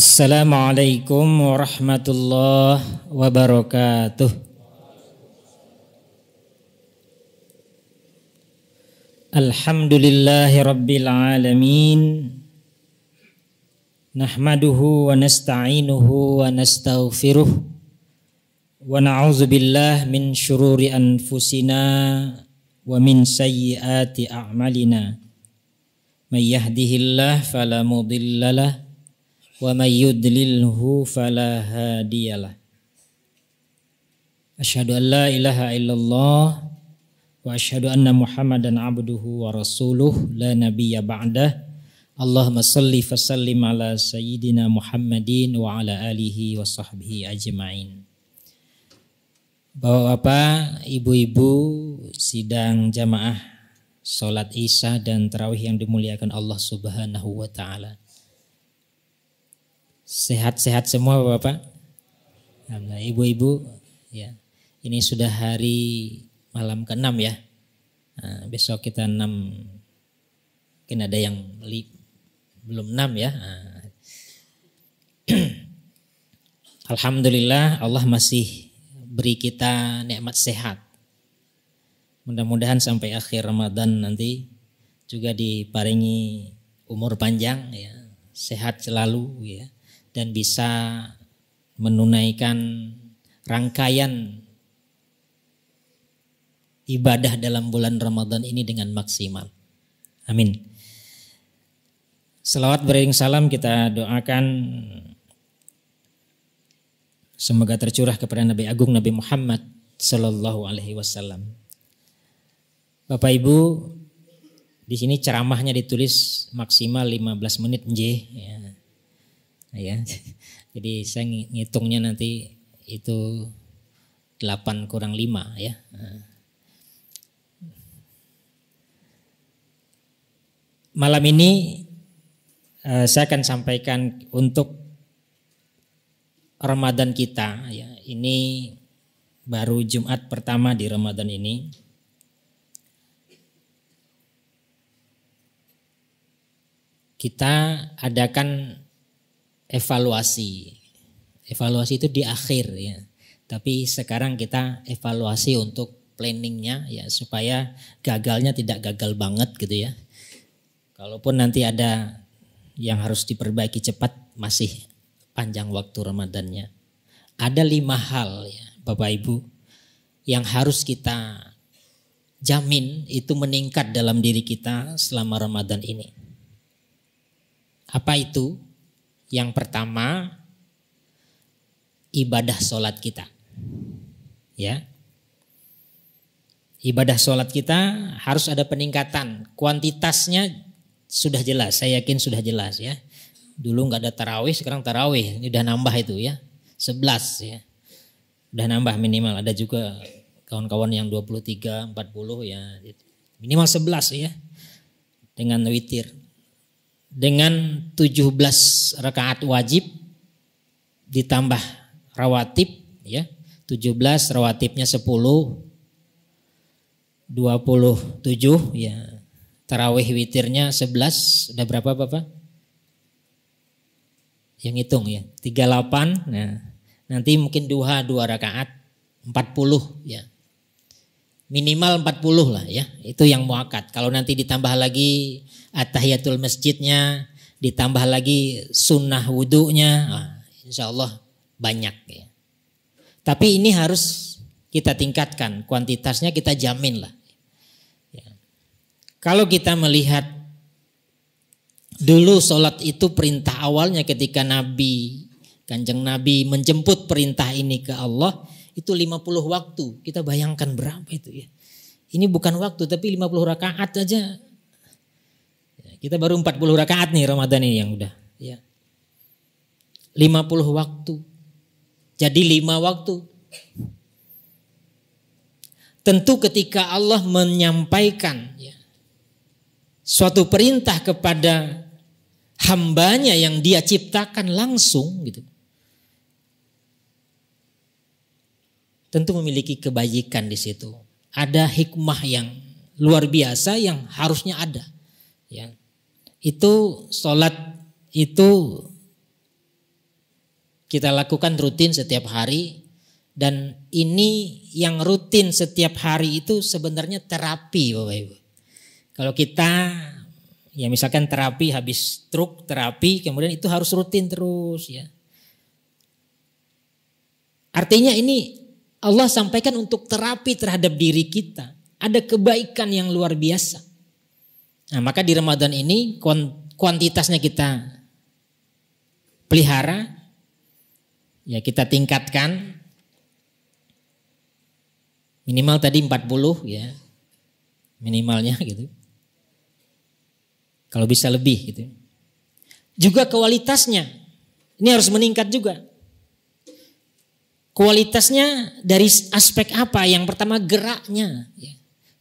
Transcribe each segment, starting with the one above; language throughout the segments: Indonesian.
Assalamualaikum warahmatullahi wabarakatuh. Alhamdulillahi rabbil alamin. Nahmaduhu wa nasta'inuhu wa nastaghfiruh. Wa na'udzu billahi min syururi anfusina wa min sayyiati a'malina. May yahdihillahu fala ومن يدلله فلا هادي له أشهد أن لا إله إلا الله وأشهد أن محمدا عبده ورسوله لا نبي بعده اللهم صل فسلم على سيدنا محمد وعلى آله وصحبه أجمعين Bapak-bapak, ibu-ibu, sidang jamaah, salat isya dan terawih yang dimuliakan Allah Subhanahu wa Ta'ala. Sehat-sehat semua Bapak-Bapak. Ibu-ibu, ya. Ini sudah hari malam ke-6 ya. Nah, besok kita 6 mungkin ada yang li, belum 6 ya. Nah. Alhamdulillah Allah masih beri kita nikmat sehat. Mudah-mudahan sampai akhir Ramadan nanti juga diparingi umur panjang ya, sehat selalu ya dan bisa menunaikan rangkaian ibadah dalam bulan Ramadan ini dengan maksimal. Amin. Selawat beriring salam kita doakan semoga tercurah kepada Nabi Agung Nabi Muhammad Sallallahu Alaihi Wasallam. Bapak Ibu, di sini ceramahnya ditulis maksimal 15 menit, nj. Ya ya. Jadi saya ngitungnya nanti itu 8 kurang 5 ya. Malam ini eh, saya akan sampaikan untuk Ramadan kita ya. Ini baru Jumat pertama di Ramadan ini. Kita adakan evaluasi. Evaluasi itu di akhir ya. Tapi sekarang kita evaluasi untuk planningnya ya supaya gagalnya tidak gagal banget gitu ya. Kalaupun nanti ada yang harus diperbaiki cepat masih panjang waktu Ramadannya. Ada lima hal ya Bapak Ibu yang harus kita jamin itu meningkat dalam diri kita selama Ramadan ini. Apa itu? Yang pertama ibadah sholat kita. Ya. Ibadah sholat kita harus ada peningkatan. Kuantitasnya sudah jelas, saya yakin sudah jelas ya. Dulu nggak ada tarawih, sekarang tarawih. Ini udah nambah itu ya, sebelas ya. Udah nambah minimal, ada juga kawan-kawan yang 23, 40 ya. Minimal sebelas ya, dengan witir dengan 17 rakaat wajib ditambah rawatib ya 17 rawatibnya 10 27 ya tarawih witirnya 11 udah berapa Bapak? Yang hitung ya 38 nah nanti mungkin duha dua rakaat 40 ya minimal 40 lah ya. Itu yang muakat. Kalau nanti ditambah lagi atahiyatul masjidnya, ditambah lagi sunnah wudhunya, nah, insya Allah banyak. Ya. Tapi ini harus kita tingkatkan, kuantitasnya kita jamin lah. Ya. Kalau kita melihat dulu sholat itu perintah awalnya ketika Nabi, kanjeng Nabi menjemput perintah ini ke Allah, itu 50 waktu. Kita bayangkan berapa itu ya. Ini bukan waktu tapi 50 rakaat aja. Ya, kita baru 40 rakaat nih Ramadan ini yang udah. Ya. 50 waktu. Jadi 5 waktu. Tentu ketika Allah menyampaikan ya, suatu perintah kepada hambanya yang dia ciptakan langsung gitu tentu memiliki kebajikan di situ. Ada hikmah yang luar biasa yang harusnya ada. Ya. Itu sholat itu kita lakukan rutin setiap hari dan ini yang rutin setiap hari itu sebenarnya terapi Bapak Ibu. Kalau kita ya misalkan terapi habis stroke terapi kemudian itu harus rutin terus ya. Artinya ini Allah sampaikan untuk terapi terhadap diri kita. Ada kebaikan yang luar biasa. Nah, maka di Ramadan ini kuantitasnya kita pelihara, ya kita tingkatkan minimal tadi 40 ya. Minimalnya gitu. Kalau bisa lebih gitu. Juga kualitasnya ini harus meningkat juga. Kualitasnya dari aspek apa? Yang pertama geraknya, ya.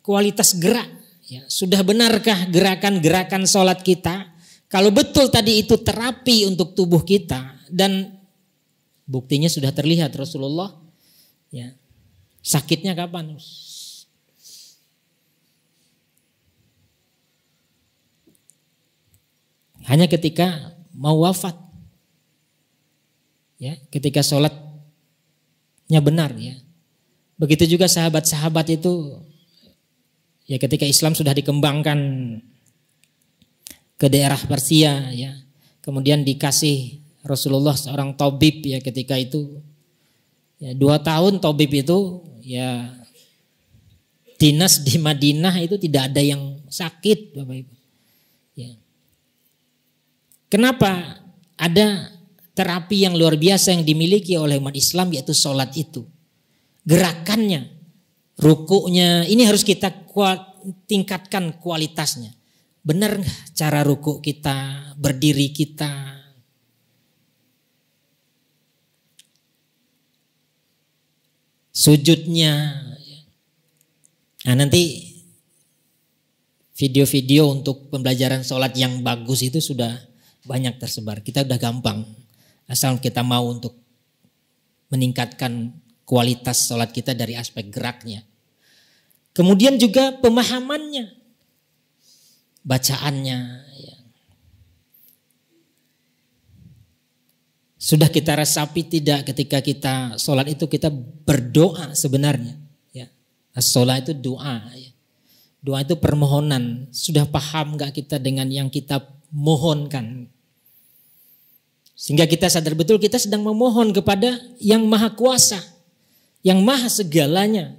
kualitas gerak. Ya. Sudah benarkah gerakan-gerakan sholat kita? Kalau betul tadi itu terapi untuk tubuh kita dan buktinya sudah terlihat Rasulullah, ya sakitnya kapan? Hanya ketika mau wafat, ya ketika sholat benar ya. Begitu juga sahabat-sahabat itu ya ketika Islam sudah dikembangkan ke daerah Persia ya. Kemudian dikasih Rasulullah seorang tabib ya ketika itu ya, dua tahun tabib itu ya dinas di Madinah itu tidak ada yang sakit Bapak Ibu. Ya. Kenapa ada terapi yang luar biasa yang dimiliki oleh umat Islam yaitu sholat itu. Gerakannya, rukuknya, ini harus kita kuat, tingkatkan kualitasnya. Benar cara rukuk kita, berdiri kita. Sujudnya. Nah nanti video-video untuk pembelajaran sholat yang bagus itu sudah banyak tersebar. Kita udah gampang Asal kita mau untuk meningkatkan kualitas sholat kita dari aspek geraknya. Kemudian juga pemahamannya, bacaannya. Ya. Sudah kita resapi tidak ketika kita sholat itu kita berdoa sebenarnya. Ya. Sholat itu doa. Ya. Doa itu permohonan. Sudah paham gak kita dengan yang kita mohonkan? Sehingga kita sadar betul kita sedang memohon kepada yang maha kuasa, yang maha segalanya,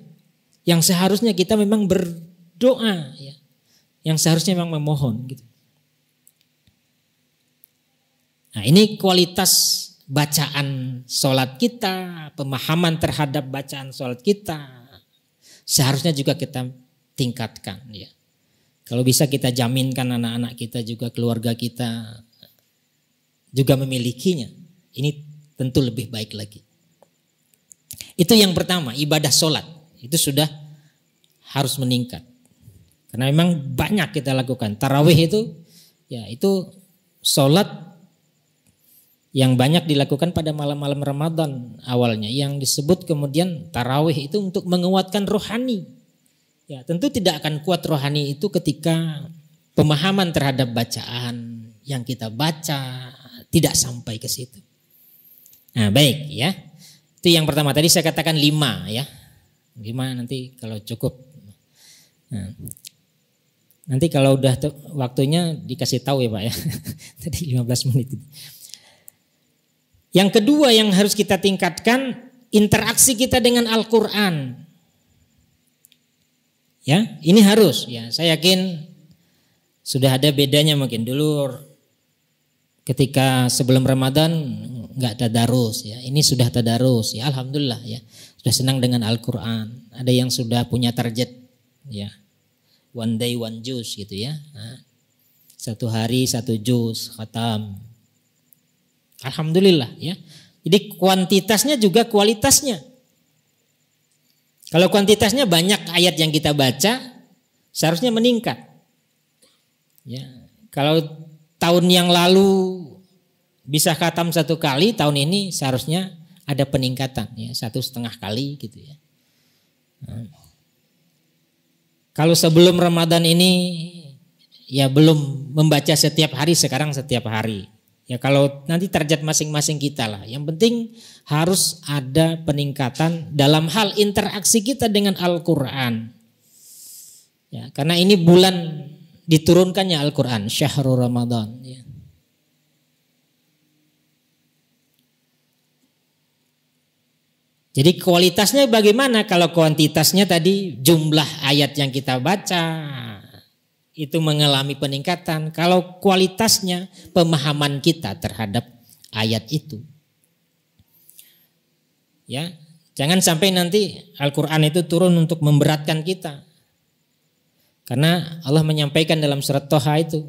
yang seharusnya kita memang berdoa, ya. yang seharusnya memang memohon. Gitu. Nah ini kualitas bacaan sholat kita, pemahaman terhadap bacaan sholat kita, seharusnya juga kita tingkatkan. Ya. Kalau bisa kita jaminkan anak-anak kita juga keluarga kita juga memilikinya. Ini tentu lebih baik lagi. Itu yang pertama, ibadah sholat. Itu sudah harus meningkat. Karena memang banyak kita lakukan. Tarawih itu, ya itu sholat yang banyak dilakukan pada malam-malam Ramadan awalnya. Yang disebut kemudian tarawih itu untuk menguatkan rohani. Ya tentu tidak akan kuat rohani itu ketika pemahaman terhadap bacaan yang kita baca, tidak sampai ke situ. Nah baik ya. Itu yang pertama. Tadi saya katakan lima ya. Lima nanti kalau cukup. Nah, nanti kalau udah waktunya dikasih tahu ya Pak ya. Tadi 15 menit. Yang kedua yang harus kita tingkatkan interaksi kita dengan Al-Qur'an. Ya, ini harus ya. Saya yakin sudah ada bedanya mungkin dulu ketika sebelum Ramadan nggak tadarus ya. Ini sudah tadarus ya alhamdulillah ya. Sudah senang dengan Al-Qur'an. Ada yang sudah punya target ya. One day one juice gitu ya. satu hari satu jus khatam. Alhamdulillah ya. Jadi kuantitasnya juga kualitasnya. Kalau kuantitasnya banyak ayat yang kita baca, seharusnya meningkat. Ya, kalau tahun yang lalu bisa khatam satu kali, tahun ini seharusnya ada peningkatan ya satu setengah kali gitu ya. Nah. kalau sebelum Ramadan ini ya belum membaca setiap hari, sekarang setiap hari. Ya kalau nanti target masing-masing kita lah. Yang penting harus ada peningkatan dalam hal interaksi kita dengan Al-Qur'an. Ya, karena ini bulan diturunkannya Al-Quran, syahrul Ramadan. Ya. Jadi kualitasnya bagaimana kalau kuantitasnya tadi jumlah ayat yang kita baca itu mengalami peningkatan. Kalau kualitasnya pemahaman kita terhadap ayat itu. Ya, jangan sampai nanti Al-Qur'an itu turun untuk memberatkan kita. Karena Allah menyampaikan dalam surat Toha itu.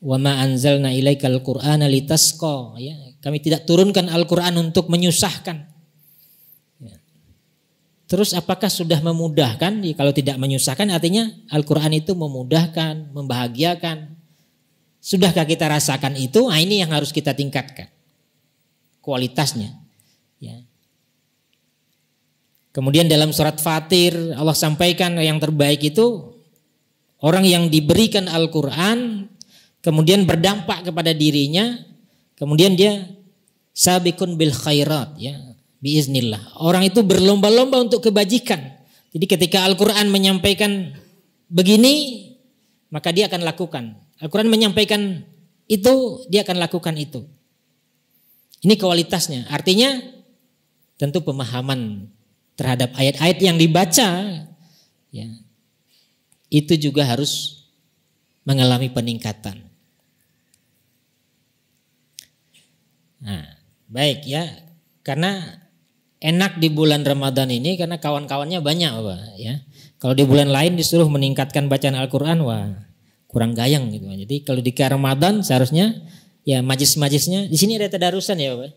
Wa ma anzalna ilaikal qur'ana litasqa. Ya, kami tidak turunkan Al-Quran untuk menyusahkan. Ya. Terus apakah sudah memudahkan? Ya, kalau tidak menyusahkan artinya Al-Quran itu memudahkan, membahagiakan. Sudahkah kita rasakan itu? Nah, ini yang harus kita tingkatkan kualitasnya. Ya. Kemudian dalam surat Fatir Allah sampaikan yang terbaik itu orang yang diberikan Al-Qur'an kemudian berdampak kepada dirinya, kemudian dia sabiqun bil khairat ya biiznillah. Orang itu berlomba-lomba untuk kebajikan. Jadi ketika Al-Qur'an menyampaikan begini, maka dia akan lakukan. Al-Qur'an menyampaikan itu, dia akan lakukan itu. Ini kualitasnya. Artinya tentu pemahaman terhadap ayat-ayat yang dibaca, ya, itu juga harus mengalami peningkatan. Nah, baik ya, karena enak di bulan Ramadan ini karena kawan-kawannya banyak, apa ya. Kalau di bulan lain disuruh meningkatkan bacaan Al-Qur'an, wah, kurang gayang gitu. Jadi kalau di Ramadan seharusnya ya majis-majisnya. di sini ada tadarusan ya, Pak.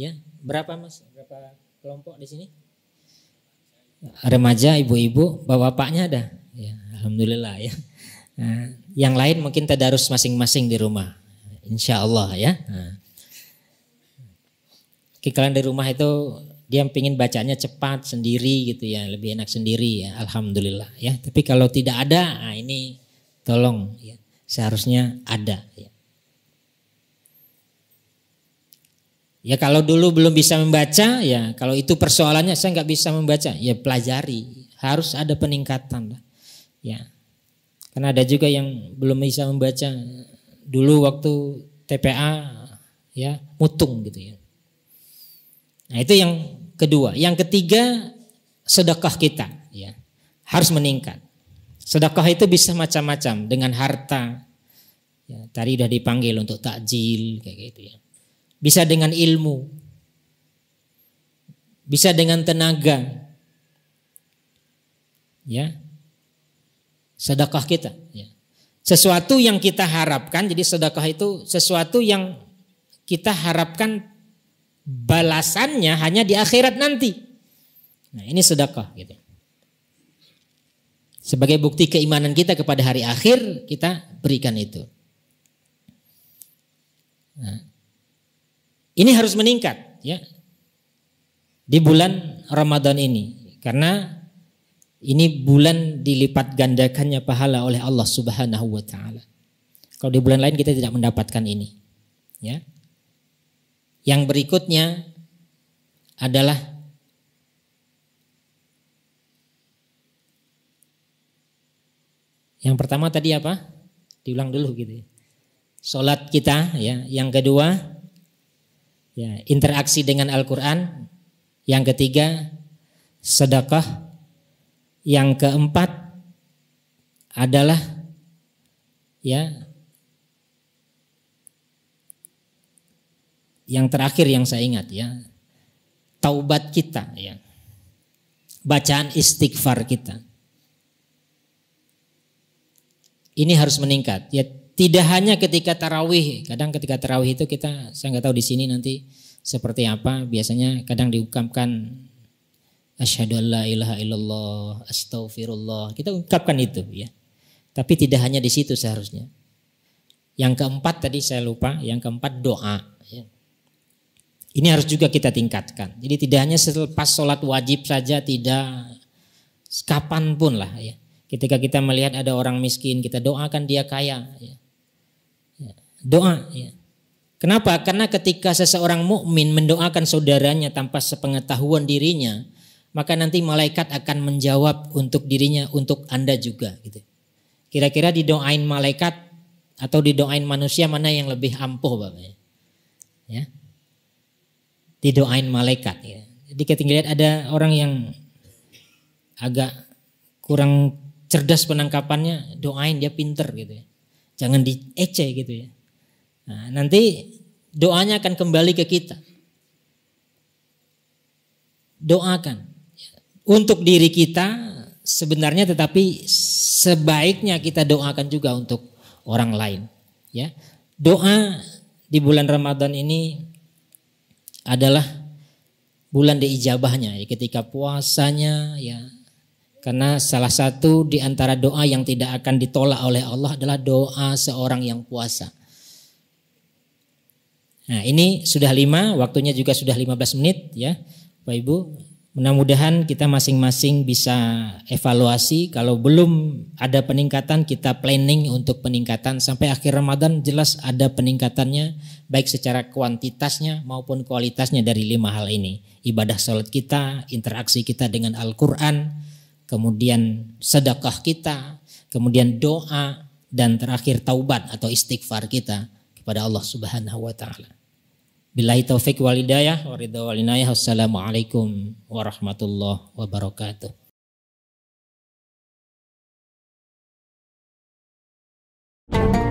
Ya, berapa Mas? Berapa kelompok di sini? remaja, ibu-ibu, bapak-bapaknya ada. Ya, Alhamdulillah ya. Nah, yang lain mungkin tadarus masing-masing di rumah. Insya Allah ya. Nah. Kalian di rumah itu dia pingin bacanya cepat sendiri gitu ya, lebih enak sendiri ya. Alhamdulillah ya. Tapi kalau tidak ada, nah ini tolong ya. Seharusnya ada ya. Ya kalau dulu belum bisa membaca, ya kalau itu persoalannya saya nggak bisa membaca, ya pelajari. Harus ada peningkatan. Ya. Karena ada juga yang belum bisa membaca dulu waktu TPA ya mutung gitu ya. Nah, itu yang kedua. Yang ketiga sedekah kita ya. Harus meningkat. Sedekah itu bisa macam-macam dengan harta. Ya, tadi sudah dipanggil untuk takjil kayak gitu ya bisa dengan ilmu, bisa dengan tenaga, ya, sedekah kita. Ya. Sesuatu yang kita harapkan, jadi sedekah itu sesuatu yang kita harapkan balasannya hanya di akhirat nanti. Nah ini sedekah gitu. Sebagai bukti keimanan kita kepada hari akhir, kita berikan itu. Nah, ini harus meningkat ya. Di bulan Ramadan ini karena ini bulan dilipat gandakannya pahala oleh Allah Subhanahu wa taala. Kalau di bulan lain kita tidak mendapatkan ini. Ya. Yang berikutnya adalah Yang pertama tadi apa? Diulang dulu gitu ya. Salat kita ya. Yang kedua ya, interaksi dengan Al-Quran. Yang ketiga, sedekah. Yang keempat adalah ya yang terakhir yang saya ingat ya taubat kita ya bacaan istighfar kita ini harus meningkat ya tidak hanya ketika tarawih, kadang ketika tarawih itu kita saya nggak tahu di sini nanti seperti apa. Biasanya kadang diungkapkan asyhadu alla ilaha illallah, astaghfirullah. Kita ungkapkan itu ya. Tapi tidak hanya di situ seharusnya. Yang keempat tadi saya lupa, yang keempat doa. Ya. Ini harus juga kita tingkatkan. Jadi tidak hanya selepas sholat wajib saja, tidak kapanpun lah ya. Ketika kita melihat ada orang miskin, kita doakan dia kaya. Ya doa ya. Kenapa? Karena ketika seseorang mukmin mendoakan saudaranya tanpa sepengetahuan dirinya, maka nanti malaikat akan menjawab untuk dirinya, untuk Anda juga gitu. Kira-kira didoain malaikat atau didoain manusia mana yang lebih ampuh Bapak ya? Didoain malaikat ya. Jadi ketika lihat ada orang yang agak kurang cerdas penangkapannya, doain dia pinter gitu ya. Jangan diece gitu ya. Nah, nanti doanya akan kembali ke kita. Doakan untuk diri kita sebenarnya tetapi sebaiknya kita doakan juga untuk orang lain, ya. Doa di bulan Ramadan ini adalah bulan diijabahnya ya, ketika puasanya ya karena salah satu di antara doa yang tidak akan ditolak oleh Allah adalah doa seorang yang puasa. Nah, ini sudah lima, waktunya juga sudah 15 menit ya, Pak Ibu. Mudah-mudahan kita masing-masing bisa evaluasi. Kalau belum ada peningkatan, kita planning untuk peningkatan sampai akhir Ramadan jelas ada peningkatannya baik secara kuantitasnya maupun kualitasnya dari lima hal ini. Ibadah sholat kita, interaksi kita dengan Al-Quran, kemudian sedekah kita, kemudian doa, dan terakhir taubat atau istighfar kita kepada Allah Subhanahu wa taala. Billahi taufik wal hidayah wa ridha wal inayah. Wassalamualaikum warahmatullahi wabarakatuh. thank you